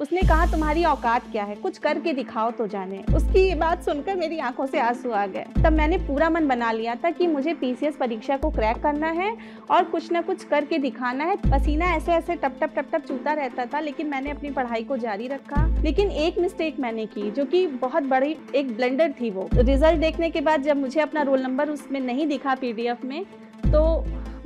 उसने कहा तुम्हारी औकात क्या है कुछ करके दिखाओ तो जाने उसकी ये बात सुनकर मेरी आंखों से आंसू आ गए तब मैंने पूरा मन बना लिया था कि मुझे पीसीएस परीक्षा को क्रैक करना है और कुछ ना कुछ करके दिखाना है पसीना ऐसे ऐसे टप टप टप टप चूता रहता था लेकिन मैंने अपनी पढ़ाई को जारी रखा लेकिन एक मिस्टेक मैंने की जो की बहुत बड़ी एक ब्लेंडर थी वो रिजल्ट देखने के बाद जब मुझे अपना रोल नंबर उसमें नहीं दिखा पीडीएफ में तो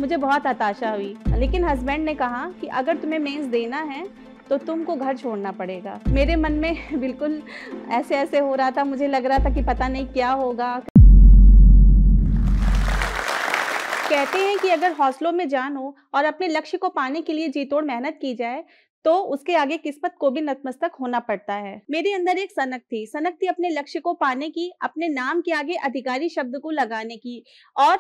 मुझे बहुत हताशा हुई लेकिन हस्बैंड ने कहा कि अगर तुम्हें मेंस देना है तो तुमको घर छोड़ना पड़ेगा मेरे मन में बिल्कुल ऐसे ऐसे हो रहा था मुझे लग रहा था कि पता नहीं क्या होगा कहते हैं कि अगर हौसलों में जान हो और अपने लक्ष्य को पाने के लिए जीतोड़ मेहनत की जाए तो उसके आगे किस्मत को भी नतमस्तक होना पड़ता है मेरे अंदर एक सनक थी सनक थी अपने लक्ष्य को पाने की अपने नाम के आगे अधिकारी शब्द को लगाने की और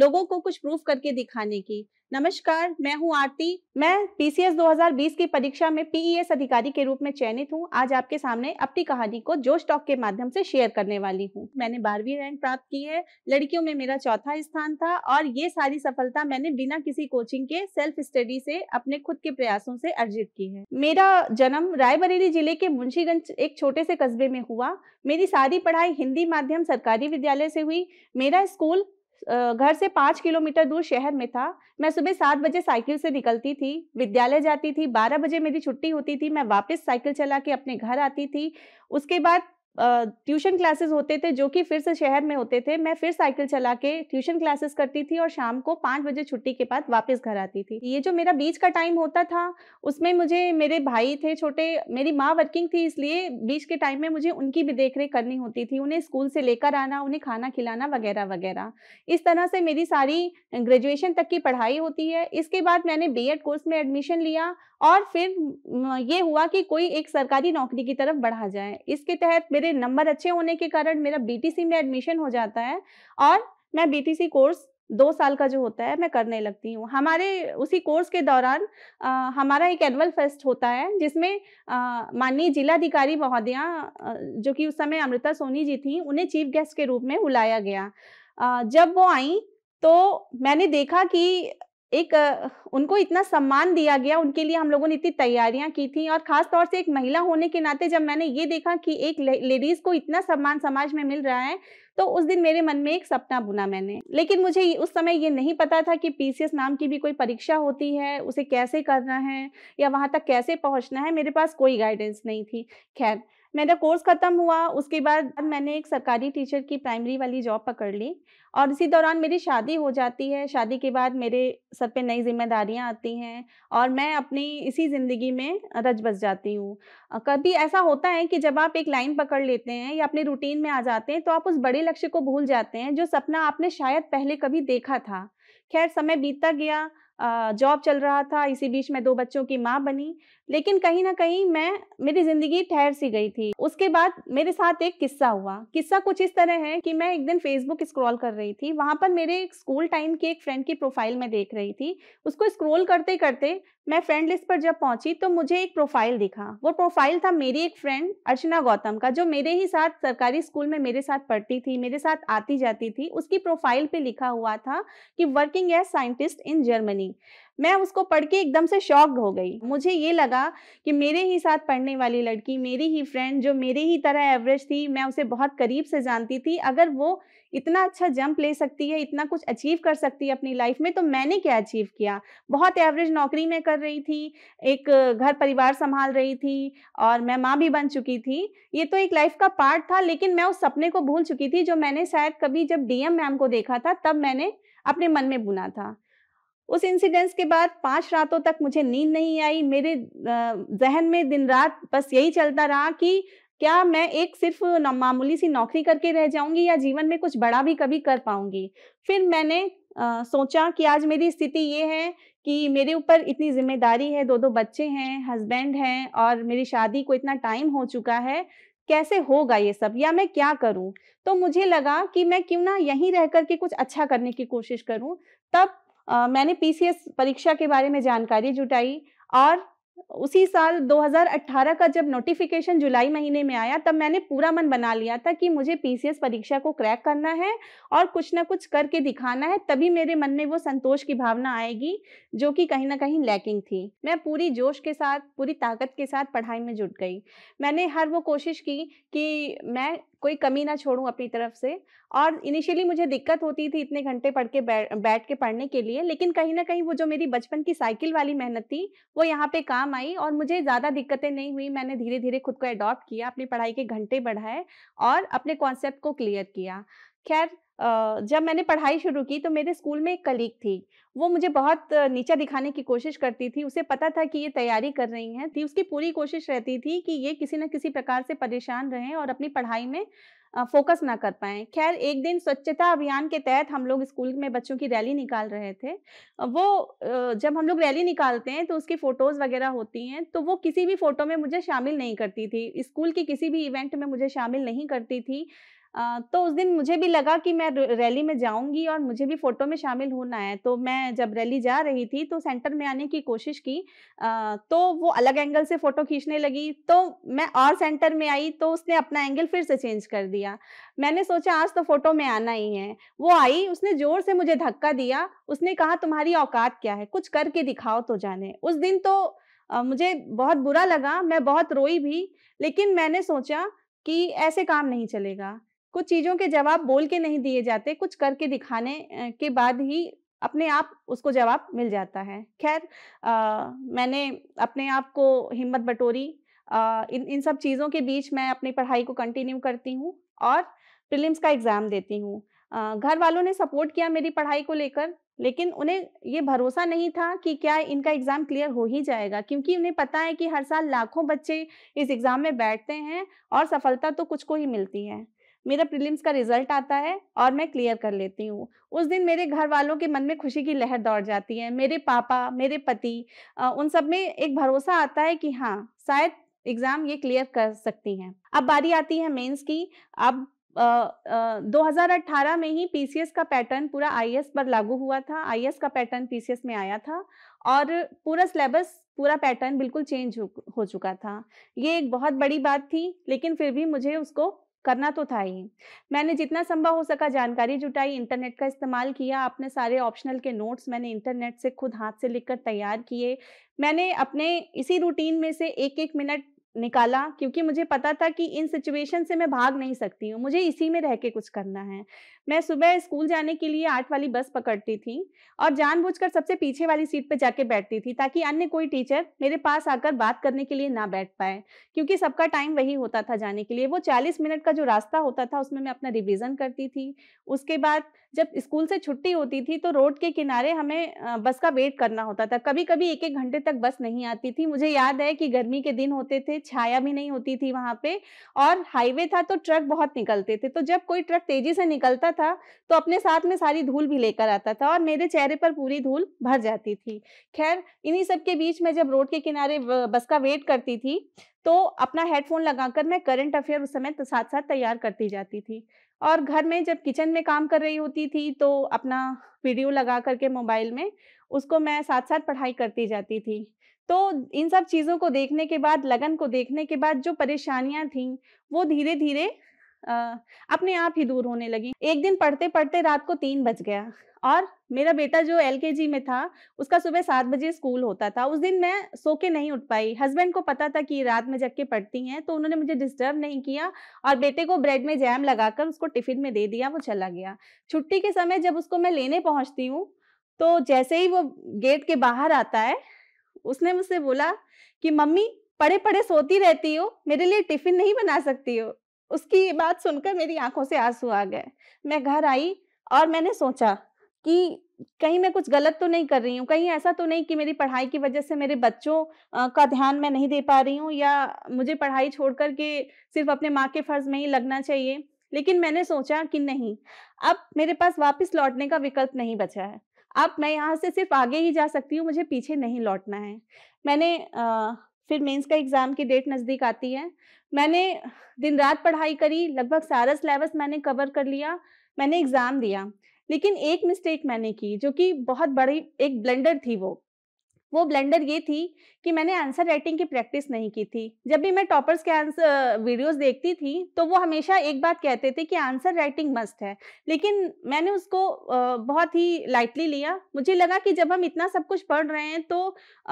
लोगों को कुछ प्रूफ करके दिखाने की नमस्कार मैं हूं आरती मैं पीसीएस 2020 की परीक्षा में पीईएस e अधिकारी के रूप में चयनित हूं आज आपके सामने अपनी कहानी को जोश टॉक के माध्यम से शेयर करने वाली हूं मैंने बारहवीं रैंक प्राप्त की है लड़कियों में मेरा चौथा स्थान था और ये सारी सफलता मैंने बिना किसी कोचिंग के सेल्फ स्टडी से अपने खुद के प्रयासों से अर्जित की है मेरा जन्म रायबरेली जिले के मुंशीगंज एक छोटे से कस्बे में हुआ मेरी सारी पढ़ाई हिंदी माध्यम सरकारी विद्यालय से हुई मेरा स्कूल घर से पाँच किलोमीटर दूर शहर में था मैं सुबह सात बजे साइकिल से निकलती थी विद्यालय जाती थी बारह बजे मेरी छुट्टी होती थी मैं वापस साइकिल चला के अपने घर आती थी उसके बाद ट्यूशन क्लासेस होते थे जो कि फिर से शहर में होते थे मैं फिर साइकिल चला के ट्यूशन क्लासेस करती थी और शाम को पाँच बजे छुट्टी के बाद वापस घर आती थी ये जो मेरा बीच का टाइम होता था उसमें मुझे मेरे भाई थे छोटे मेरी माँ वर्किंग थी इसलिए बीच के टाइम में मुझे उनकी भी देख करनी होती थी उन्हें स्कूल से लेकर आना उन्हें खाना खिलाना वगैरह वगैरह इस तरह से मेरी सारी ग्रेजुएशन तक की पढ़ाई होती है इसके बाद मैंने बी कोर्स में एडमिशन लिया और फिर ये हुआ कि कोई एक सरकारी नौकरी की तरफ बढ़ा जाए इसके तहत मेरे मेरे नंबर अच्छे होने के कारण मेरा बीटीसी में एडमिशन हो जाता है और मैं बीटीसी कोर्स दो साल का जो होता है मैं करने लगती हूँ हमारे उसी कोर्स के दौरान आ, हमारा एक एनुअल फेस्ट होता है जिसमें माननीय जिलाधिकारी महोदया जो कि उस समय अमृता सोनी जी थी उन्हें चीफ गेस्ट के रूप में बुलाया गया आ, जब वो आई तो मैंने देखा कि एक उनको इतना सम्मान दिया गया उनके लिए हम लोगों ने इतनी तैयारियां की थी और खास तौर से एक महिला होने के नाते जब मैंने ये देखा कि एक लेडीज को इतना सम्मान समाज में मिल रहा है तो उस दिन मेरे मन में एक सपना बुना मैंने लेकिन मुझे उस समय ये नहीं पता था कि पीसीएस नाम की भी कोई परीक्षा होती है उसे कैसे करना है या वहाँ तक कैसे पहुँचना है मेरे पास कोई गाइडेंस नहीं थी खैर मेरा कोर्स ख़त्म हुआ उसके बाद मैंने एक सरकारी टीचर की प्राइमरी वाली जॉब पकड़ ली और इसी दौरान मेरी शादी हो जाती है शादी के बाद मेरे सर पे नई जिम्मेदारियां आती हैं और मैं अपनी इसी ज़िंदगी में रच बस जाती हूँ कभी ऐसा होता है कि जब आप एक लाइन पकड़ लेते हैं या अपने रूटीन में आ जाते हैं तो आप उस बड़े लक्ष्य को भूल जाते हैं जो सपना आपने शायद पहले कभी देखा था खैर समय बीतता गया जॉब चल रहा था इसी बीच में दो बच्चों की माँ बनी लेकिन कहीं ना कहीं मैं मेरी जिंदगी ठहर सी गई थी उसके बाद मेरे साथ एक किस्सा हुआ किस्सा कुछ इस तरह है कि मैं एक दिन फेसबुक स्क्रॉल कर रही थी वहां पर मेरे एक स्कूल टाइम की एक फ्रेंड की प्रोफाइल मैं देख रही थी उसको स्क्रॉल करते करते मैं फ्रेंड लिस्ट पर जब पहुंची तो मुझे एक प्रोफाइल दिखा वो प्रोफाइल था मेरी एक फ्रेंड अर्चना गौतम का जो मेरे ही साथ सरकारी स्कूल में मेरे साथ पढ़ती थी मेरे साथ आती जाती थी उसकी प्रोफाइल पे लिखा हुआ था कि working as scientist in Germany मैं उसको पढ़ के एकदम से शॉक्ड हो गई मुझे ये लगा कि मेरे ही साथ पढ़ने वाली लड़की मेरी ही फ्रेंड जो मेरे ही तरह एवरेज थी मैं उसे बहुत करीब से जानती थी अगर वो इतना अच्छा जंप ले सकती है इतना कुछ अचीव कर सकती है अपनी लाइफ में तो मैंने क्या अचीव किया बहुत एवरेज नौकरी में कर रही थी एक घर परिवार संभाल रही थी और मैं माँ भी बन चुकी थी ये तो एक लाइफ का पार्ट था लेकिन मैं उस सपने को भूल चुकी थी जो मैंने शायद कभी जब डीएम मैम को देखा था तब मैंने अपने मन में बुना था उस इंसिडेंस के बाद पांच रातों तक मुझे नींद नहीं आई मेरे जहन में दिन रात बस यही चलता रहा कि क्या मैं एक सिर्फ मामूली सी नौकरी करके रह जाऊंगी या जीवन में कुछ बड़ा भी कभी कर पाऊंगी फिर मैंने आ, सोचा कि आज मेरी स्थिति ये है कि मेरे ऊपर इतनी जिम्मेदारी है दो दो बच्चे हैं हस्बैंड हैं और मेरी शादी को इतना टाइम हो चुका है कैसे होगा ये सब या मैं क्या करूं तो मुझे लगा कि मैं क्यों ना यहीं रह करके कुछ अच्छा करने की कोशिश करूं तब आ, मैंने पीसीएस परीक्षा के बारे में जानकारी जुटाई और उसी साल 2018 का जब नोटिफिकेशन जुलाई महीने में आया तब मैंने पूरा मन बना लिया था कि मुझे पीसीएस परीक्षा को क्रैक करना है और कुछ ना कुछ करके दिखाना है तभी मेरे मन में वो संतोष की भावना आएगी जो कि कहीं ना कहीं लैकिंग थी मैं पूरी जोश के साथ पूरी ताकत के साथ पढ़ाई में जुट गई मैंने हर वो कोशिश की कि मैं कोई कमी ना छोड़ूं अपनी तरफ से और इनिशियली मुझे दिक्कत होती थी इतने घंटे पढ़ के बै, बैठ के पढ़ने के लिए लेकिन कहीं ना कहीं वो जो मेरी बचपन की साइकिल वाली मेहनत थी वो यहाँ पे काम आई और मुझे ज़्यादा दिक्कतें नहीं हुई मैंने धीरे धीरे खुद को अडॉप्ट किया अपनी पढ़ाई के घंटे बढ़ाए और अपने कॉन्सेप्ट को क्लियर किया खैर जब मैंने पढ़ाई शुरू की तो मेरे स्कूल में एक कलीग थी वो मुझे बहुत नीचा दिखाने की कोशिश करती थी उसे पता था कि ये तैयारी कर रही हैं थी उसकी पूरी कोशिश रहती थी कि ये किसी न किसी प्रकार से परेशान रहें और अपनी पढ़ाई में फोकस ना कर पाएं खैर एक दिन स्वच्छता अभियान के तहत हम लोग स्कूल में बच्चों की रैली निकाल रहे थे वो जब हम लोग रैली निकालते हैं तो उसकी फ़ोटोज़ वगैरह होती हैं तो वो किसी भी फ़ोटो में मुझे शामिल नहीं करती थी स्कूल की किसी भी इवेंट में मुझे शामिल नहीं करती थी तो उस दिन मुझे भी लगा कि मैं रैली में जाऊंगी और मुझे भी फोटो में शामिल होना है तो मैं जब रैली जा रही थी तो सेंटर में आने की कोशिश की तो वो अलग एंगल से फोटो खींचने लगी तो मैं और सेंटर में आई तो उसने अपना एंगल फिर से चेंज कर दिया मैंने सोचा आज तो फोटो में आना ही है वो आई उसने जोर से मुझे धक्का दिया उसने कहा तुम्हारी औकात क्या है कुछ करके दिखाओ तो जाने उस दिन तो मुझे बहुत बुरा लगा मैं बहुत रोई भी लेकिन मैंने सोचा कि ऐसे काम नहीं चलेगा कुछ चीज़ों के जवाब बोल के नहीं दिए जाते कुछ करके दिखाने के बाद ही अपने आप उसको जवाब मिल जाता है खैर मैंने अपने आप को हिम्मत बटोरी आ, इन इन सब चीज़ों के बीच मैं अपनी पढ़ाई को कंटिन्यू करती हूँ और प्रिलिम्स का एग्ज़ाम देती हूँ घर वालों ने सपोर्ट किया मेरी पढ़ाई को लेकर लेकिन उन्हें ये भरोसा नहीं था कि क्या इनका एग्ज़ाम क्लियर हो ही जाएगा क्योंकि उन्हें पता है कि हर साल लाखों बच्चे इस एग्ज़ाम में बैठते हैं और सफलता तो कुछ को ही मिलती है मेरा प्रीलिम्स का रिजल्ट आता है और मैं क्लियर कर लेती हूँ उस दिन मेरे घर वालों के मन में खुशी की लहर दौड़ जाती है मेरे पापा मेरे पति उन सब में एक भरोसा आता है कि हाँ शायद एग्जाम ये क्लियर कर सकती हैं अब बारी आती है मेंस की अब आ, आ, 2018 में ही पीसीएस का पैटर्न पूरा आईएएस पर लागू हुआ था आईएएस का पैटर्न पीसीएस में आया था और पूरा सिलेबस पूरा पैटर्न बिल्कुल चेंज हो चुका था ये एक बहुत बड़ी बात थी लेकिन फिर भी मुझे उसको करना तो था ही मैंने जितना संभव हो सका जानकारी जुटाई इंटरनेट का इस्तेमाल किया अपने सारे ऑप्शनल के नोट्स मैंने इंटरनेट से खुद हाथ से लिखकर तैयार किए मैंने अपने इसी रूटीन में से एक एक मिनट निकाला क्योंकि मुझे पता था कि इन सिचुएशन से मैं भाग नहीं सकती हूँ मुझे इसी में रह के कुछ करना है मैं सुबह स्कूल जाने के लिए आठ वाली बस पकड़ती थी और जानबूझकर सबसे पीछे वाली सीट पर जाके बैठती थी ताकि अन्य कोई टीचर मेरे पास आकर बात करने के लिए ना बैठ पाए क्योंकि सबका टाइम वही होता था जाने के लिए वो चालीस मिनट का जो रास्ता होता था उसमें मैं अपना रिविज़न करती थी उसके बाद जब स्कूल से छुट्टी होती थी तो रोड के किनारे हमें बस का वेट करना होता था कभी कभी एक एक घंटे तक बस नहीं आती थी मुझे याद है कि गर्मी के दिन होते थे छाया भी नहीं होती थी वहां पे और हाईवे था तो ट्रक बहुत निकलते थे तो जब कोई ट्रक तेजी से निकलता था तो अपने साथ में सारी धूल भी लेकर आता था और मेरे चेहरे पर पूरी धूल भर जाती थी खैर इन्हीं सब के बीच में जब रोड के किनारे बस का वेट करती थी तो अपना हेडफोन लगाकर मैं करंट अफेयर उस समय तो साथ साथ तैयार करती जाती थी और घर में जब किचन में काम कर रही होती थी तो अपना वीडियो लगा करके मोबाइल में उसको मैं साथ साथ पढ़ाई करती जाती थी तो इन सब चीज़ों को देखने के बाद लगन को देखने के बाद जो परेशानियाँ थीं वो धीरे धीरे अपने आप ही दूर होने लगी एक दिन पढ़ते पढ़ते रात को तीन बज गया और मेरा बेटा जो एल में था उसका सुबह सात बजे स्कूल होता था उस दिन मैं सो के नहीं उठ पाई हस्बैंड को पता था कि रात में जग के पढ़ती हैं तो उन्होंने मुझे डिस्टर्ब नहीं किया और बेटे को ब्रेड में जैम लगाकर उसको टिफिन में दे दिया वो चला गया छुट्टी के समय जब उसको मैं लेने पहुँचती हूँ तो जैसे ही वो गेट के बाहर आता है उसने मुझसे बोला कि मम्मी पढ़े पढ़े सोती रहती हो मेरे लिए टिफिन नहीं बना सकती हो उसकी ये बात सुनकर मेरी आंखों से आंसू आ गए मैं घर आई और मैंने सोचा कि कहीं मैं कुछ गलत तो नहीं कर रही हूँ कहीं ऐसा तो नहीं कि मेरी पढ़ाई की वजह से मेरे बच्चों का ध्यान मैं नहीं दे पा रही हूँ या मुझे पढ़ाई छोड़ कर के सिर्फ अपने माँ के फर्ज में ही लगना चाहिए लेकिन मैंने सोचा कि नहीं अब मेरे पास वापस लौटने का विकल्प नहीं बचा है अब मैं यहाँ से सिर्फ आगे ही जा सकती हूँ मुझे पीछे नहीं लौटना है मैंने फिर मेंस का एग्ज़ाम की डेट नज़दीक आती है मैंने दिन रात पढ़ाई करी लगभग सारा सिलेबस मैंने कवर कर लिया मैंने एग्ज़ाम दिया लेकिन एक मिस्टेक मैंने की जो कि बहुत बड़ी एक ब्लेंडर थी वो वो ब्लेंडर ये थी कि मैंने आंसर राइटिंग की प्रैक्टिस नहीं की थी जब भी मैं टॉपर्स के आंसर वीडियोस देखती थी तो वो हमेशा एक बात कहते थे कि आंसर राइटिंग मस्ट है लेकिन मैंने उसको बहुत ही लाइटली लिया मुझे लगा कि जब हम इतना सब कुछ पढ़ रहे हैं तो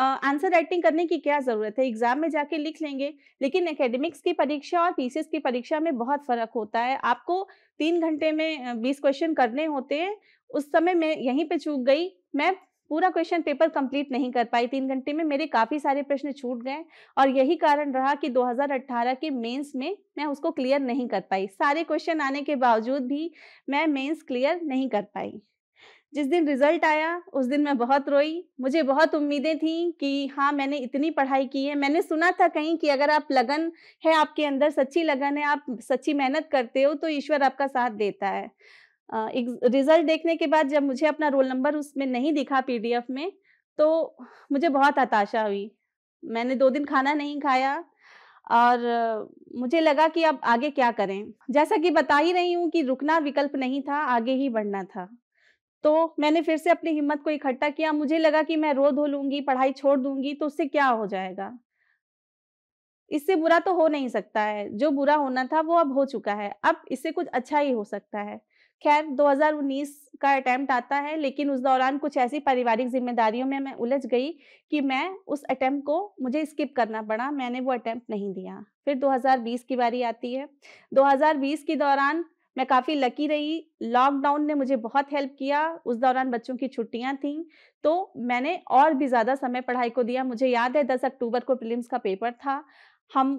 आंसर राइटिंग करने की क्या ज़रूरत है एग्ज़ाम में जाके लिख लेंगे लेकिन एकेडमिक्स की परीक्षा और पी की परीक्षा में बहुत फ़र्क होता है आपको तीन घंटे में बीस क्वेश्चन करने होते हैं उस समय मैं यहीं पर चूक गई मैं पूरा क्वेश्चन पेपर कंप्लीट नहीं कर पाई तीन घंटे में मेरे काफ़ी सारे प्रश्न छूट गए और यही कारण रहा कि 2018 के मेंस में मैं उसको क्लियर नहीं कर पाई सारे क्वेश्चन आने के बावजूद भी मैं मेंस क्लियर नहीं कर पाई जिस दिन रिजल्ट आया उस दिन मैं बहुत रोई मुझे बहुत उम्मीदें थी कि हाँ मैंने इतनी पढ़ाई की है मैंने सुना था कहीं कि अगर आप लगन है आपके अंदर सच्ची लगन है आप सच्ची मेहनत करते हो तो ईश्वर आपका साथ देता है रिजल्ट देखने के बाद जब मुझे अपना रोल नंबर उसमें नहीं दिखा पीडीएफ में तो मुझे बहुत हताशा हुई मैंने दो दिन खाना नहीं खाया और मुझे लगा कि अब आगे क्या करें जैसा कि बता ही रही हूँ कि रुकना विकल्प नहीं था आगे ही बढ़ना था तो मैंने फिर से अपनी हिम्मत को इकट्ठा किया मुझे लगा कि मैं रो धो लूंगी पढ़ाई छोड़ दूंगी तो उससे क्या हो जाएगा इससे बुरा तो हो नहीं सकता है जो बुरा होना था वो अब हो चुका है अब इससे कुछ अच्छा ही हो सकता है खैर 2019 का अटैम्प्ट आता है लेकिन उस दौरान कुछ ऐसी पारिवारिक जिम्मेदारियों में मैं उलझ गई कि मैं उस अटैम्प्ट को मुझे स्किप करना पड़ा मैंने वो अटैम्प्ट नहीं दिया फिर 2020 की बारी आती है 2020 के दौरान मैं काफ़ी लकी रही लॉकडाउन ने मुझे बहुत हेल्प किया उस दौरान बच्चों की छुट्टियां थीं तो मैंने और भी ज़्यादा समय पढ़ाई को दिया मुझे याद है 10 अक्टूबर को प्रीलिम्स का पेपर था हम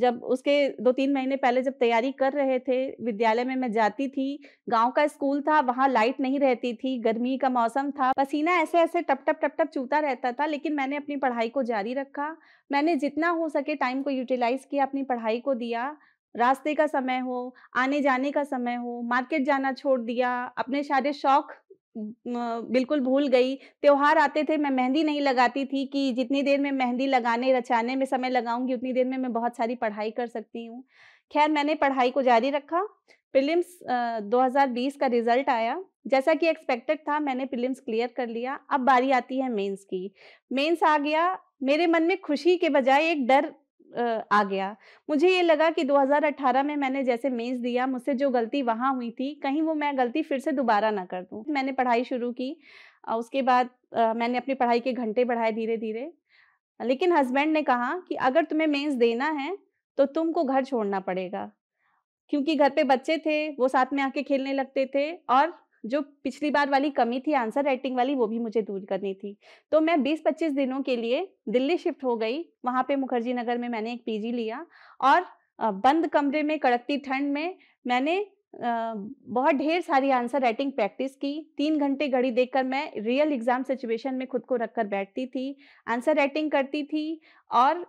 जब उसके दो तीन महीने पहले जब तैयारी कर रहे थे विद्यालय में मैं जाती थी गांव का स्कूल था वहाँ लाइट नहीं रहती थी गर्मी का मौसम था पसीना ऐसे ऐसे टप टप टप टप चूता रहता था लेकिन मैंने अपनी पढ़ाई को जारी रखा मैंने जितना हो सके टाइम को यूटिलाइज़ किया अपनी पढ़ाई को दिया रास्ते का समय हो आने जाने का समय हो मार्केट जाना छोड़ दिया अपने सारे शौक बिल्कुल भूल गई त्योहार आते थे मैं मेहंदी नहीं लगाती थी कि जितनी देर में मेहंदी लगाने रचाने में समय लगाऊंगी उतनी देर में मैं बहुत सारी पढ़ाई कर सकती हूँ खैर मैंने पढ़ाई को जारी रखा प्रीलिम्स 2020 का रिजल्ट आया जैसा कि एक्सपेक्टेड था मैंने प्रीलिम्स क्लियर कर लिया अब बारी आती है मेंस की मेंस आ गया मेरे मन में खुशी के बजाय एक डर आ गया मुझे ये लगा कि 2018 में मैंने जैसे मेंस दिया मुझसे जो गलती वहाँ हुई थी कहीं वो मैं गलती फिर से दोबारा ना कर दूँ मैंने पढ़ाई शुरू की उसके बाद मैंने अपनी पढ़ाई के घंटे बढ़ाए धीरे धीरे लेकिन हस्बैंड ने कहा कि अगर तुम्हें मेंस देना है तो तुमको घर छोड़ना पड़ेगा क्योंकि घर पे बच्चे थे वो साथ में आके खेलने लगते थे और जो पिछली बार वाली कमी थी आंसर राइटिंग वाली वो भी मुझे दूर करनी थी तो मैं 20-25 दिनों के लिए दिल्ली शिफ्ट हो गई वहाँ पे मुखर्जी नगर में मैंने एक पीजी लिया और बंद कमरे में कड़कती ठंड में मैंने बहुत ढेर सारी आंसर राइटिंग प्रैक्टिस की तीन घंटे घड़ी देखकर मैं रियल एग्ज़ाम सिचुएशन में खुद को रखकर बैठती थी आंसर राइटिंग करती थी और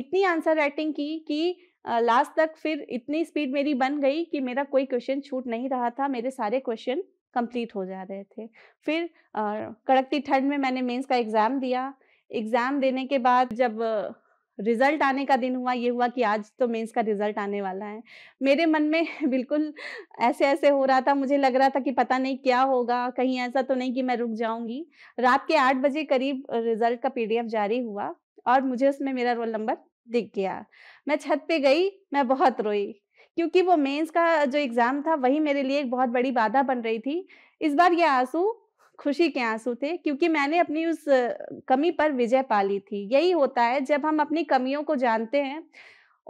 इतनी आंसर राइटिंग की कि लास्ट तक फिर इतनी स्पीड मेरी बन गई कि मेरा कोई क्वेश्चन छूट नहीं रहा था मेरे सारे क्वेश्चन कंप्लीट हो जा रहे थे फिर कड़कती ठंड में मैंने मेंस का एग्ज़ाम दिया एग्ज़ाम देने के बाद जब रिजल्ट आने का दिन हुआ ये हुआ कि आज तो मेंस का रिजल्ट आने वाला है मेरे मन में बिल्कुल ऐसे ऐसे हो रहा था मुझे लग रहा था कि पता नहीं क्या होगा कहीं ऐसा तो नहीं कि मैं रुक जाऊंगी रात के आठ बजे करीब रिजल्ट का पीडीएफ जारी हुआ और मुझे उसमें मेरा रोल नंबर दिख गया मैं छत पे गई मैं बहुत रोई क्योंकि वो मेंस का जो एग्ज़ाम था वही मेरे लिए एक बहुत बड़ी बाधा बन रही थी इस बार ये आंसू खुशी के आंसू थे क्योंकि मैंने अपनी उस कमी पर विजय पा ली थी यही होता है जब हम अपनी कमियों को जानते हैं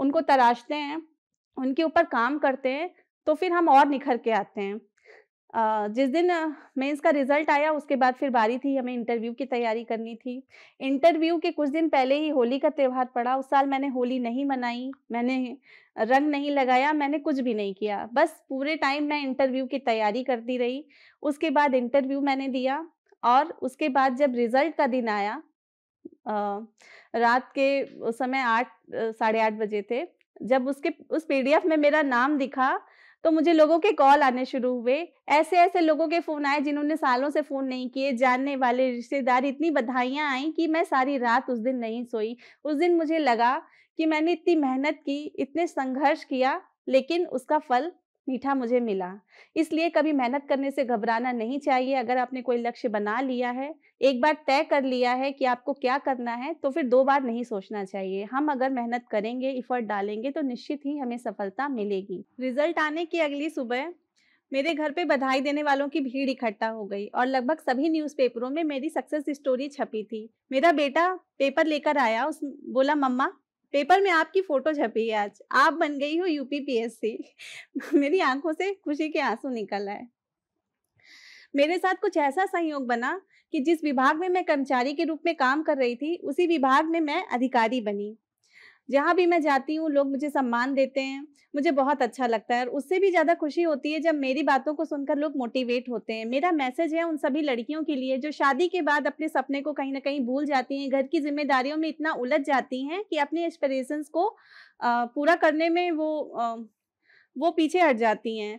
उनको तराशते हैं उनके ऊपर काम करते हैं तो फिर हम और निखर के आते हैं जिस दिन मेंस का रिजल्ट आया उसके बाद फिर बारी थी हमें इंटरव्यू की तैयारी करनी थी इंटरव्यू के कुछ दिन पहले ही होली का त्यौहार पड़ा उस साल मैंने होली नहीं मनाई मैंने रंग नहीं लगाया मैंने कुछ भी नहीं किया बस पूरे टाइम मैं इंटरव्यू की तैयारी करती रही उसके बाद इंटरव्यू मैंने दिया और उसके बाद जब रिजल्ट का दिन आया रात के उस समय आठ साढ़े आठ बजे थे जब उसके उस पीडीएफ में मेरा नाम दिखा तो मुझे लोगों के कॉल आने शुरू हुए ऐसे ऐसे लोगों के फ़ोन आए जिन्होंने सालों से फ़ोन नहीं किए जानने वाले रिश्तेदार इतनी बधाइयाँ आई कि मैं सारी रात उस दिन नहीं सोई उस दिन मुझे लगा कि मैंने इतनी मेहनत की इतने संघर्ष किया लेकिन उसका फल मीठा मुझे मिला इसलिए कभी मेहनत करने से घबराना नहीं चाहिए अगर आपने कोई लक्ष्य बना लिया है एक बार तय कर लिया है कि आपको क्या करना है तो फिर दो बार नहीं सोचना चाहिए हम अगर मेहनत करेंगे इफर्ट डालेंगे तो निश्चित ही हमें सफलता मिलेगी रिजल्ट आने की अगली सुबह मेरे घर पे बधाई देने वालों की भीड़ इकट्ठा हो गई और लगभग सभी न्यूज़पेपरों में मेरी सक्सेस स्टोरी छपी थी मेरा बेटा पेपर लेकर आया उस बोला मम्मा पेपर में आपकी फोटो छपी है आज आप बन गई हो यूपीपीएससी मेरी आंखों से खुशी के आंसू निकल आए मेरे साथ कुछ ऐसा संयोग बना कि जिस विभाग में मैं कर्मचारी के रूप में काम कर रही थी उसी विभाग में मैं अधिकारी बनी जहाँ भी मैं जाती हूँ लोग मुझे सम्मान देते हैं मुझे बहुत अच्छा लगता है और उससे भी ज़्यादा खुशी होती है जब मेरी बातों को सुनकर लोग मोटिवेट होते हैं मेरा मैसेज है उन सभी लड़कियों के लिए जो शादी के बाद अपने सपने को कहीं ना कहीं भूल जाती हैं घर की जिम्मेदारियों में इतना उलझ जाती हैं कि अपने एक्सपेरेशंस को पूरा करने में वो वो पीछे हट जाती हैं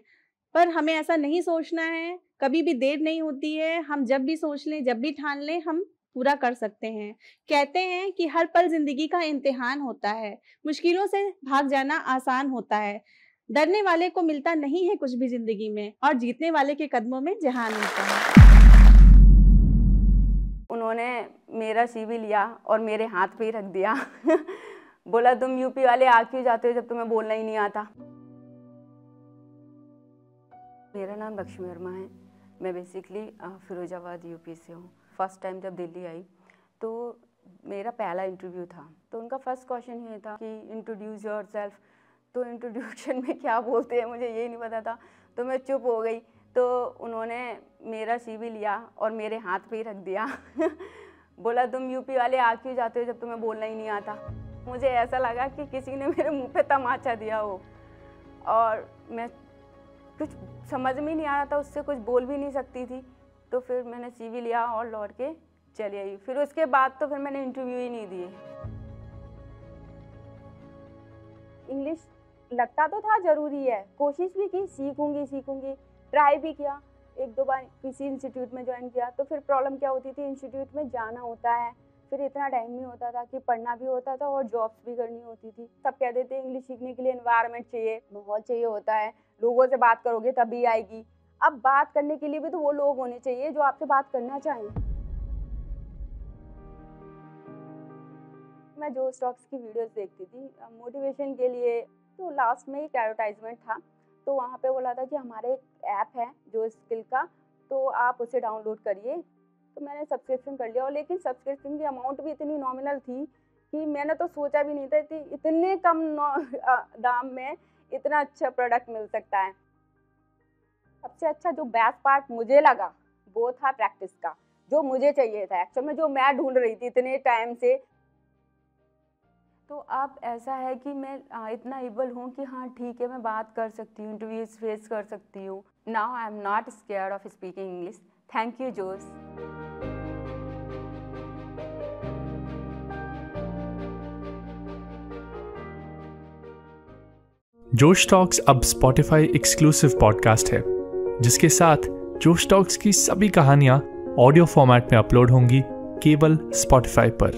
पर हमें ऐसा नहीं सोचना है कभी भी देर नहीं होती है हम जब भी सोच लें जब भी ठान लें हम पूरा कर सकते हैं कहते हैं कि हर पल जिंदगी का इम्तिहान होता है मुश्किलों से भाग जाना आसान होता है डरने वाले को मिलता नहीं है कुछ भी जिंदगी में और जीतने वाले के कदमों में जहान होता है उन्होंने मेरा सीवी लिया और मेरे हाथ पे ही रख दिया बोला तुम यूपी वाले आ क्यों जाते हो जब तुम्हें बोलना ही नहीं आता मेरा नाम लक्ष्मी वर्मा है मैं बेसिकली फिरोजाबाद यूपी से हूँ फर्स्ट टाइम जब दिल्ली आई तो मेरा पहला इंटरव्यू था तो उनका फर्स्ट क्वेश्चन ये था कि इंट्रोड्यूस योर सेल्फ तो इंट्रोड्यूशन में क्या बोलते हैं मुझे ये नहीं पता था तो मैं चुप हो गई तो उन्होंने मेरा सीवी लिया और मेरे हाथ पे ही रख दिया बोला तुम यूपी वाले आ क्यों जाते हो जब तुम्हें बोलना ही नहीं आता मुझे ऐसा लगा कि किसी ने मेरे मुंह पे तमाचा दिया हो और मैं कुछ समझ में नहीं आ रहा था उससे कुछ बोल भी नहीं सकती थी तो फिर मैंने सीवी लिया और लौट के चली आई फिर उसके बाद तो फिर मैंने इंटरव्यू ही नहीं दिए इंग्लिश लगता तो था ज़रूरी है कोशिश भी की सीखूंगी सीखूंगी ट्राई भी किया एक दो बार किसी इंस्टीट्यूट में ज्वाइन किया तो फिर प्रॉब्लम क्या होती थी इंस्टीट्यूट में जाना होता है फिर इतना टाइम नहीं होता था कि पढ़ना भी होता था और जॉब्स भी करनी होती थी सब कह देते इंग्लिश सीखने के लिए इन्वायरमेंट चाहिए माहौल चाहिए होता है लोगों से बात करोगे तभी आएगी अब बात करने के लिए भी तो वो लोग होने चाहिए जो आपसे बात करना चाहें मैं जो स्टॉक्स की वीडियोस देखती थी मोटिवेशन के लिए तो लास्ट में एक एडवर्टाइजमेंट था तो वहाँ पे बोला था कि हमारे एक ऐप है जो स्किल का तो आप उसे डाउनलोड करिए तो मैंने सब्सक्रिप्शन कर लिया और लेकिन सब्सक्रिप्शन की अमाउंट भी इतनी नॉमिनल थी कि मैंने तो सोचा भी नहीं था कि इतने कम दाम में इतना अच्छा प्रोडक्ट मिल सकता है सबसे अच्छा जो बेस्ट पार्ट मुझे लगा वो था प्रैक्टिस का जो मुझे चाहिए था एक्चुअल में जो मैं ढूंढ रही थी इतने टाइम से तो आप ऐसा है कि मैं इतना एबल हूँ कि हाँ ठीक है मैं बात कर सकती हूँ इंटरव्यूज फेस कर सकती हूँ now I am not scared of speaking English thank you Josh Josh talks अब स्पॉटिफाई एक्सक्लूसिव पॉडकास्ट है जिसके साथ जोश टॉक्स की सभी कहानियां ऑडियो फॉर्मेट में अपलोड होंगी केवल स्पॉटिफाई पर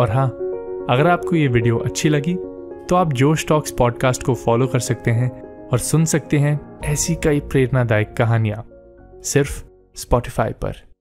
और हाँ अगर आपको ये वीडियो अच्छी लगी तो आप जोश टॉक्स पॉडकास्ट को फॉलो कर सकते हैं और सुन सकते हैं ऐसी कई प्रेरणादायक कहानियां सिर्फ स्पॉटिफाई पर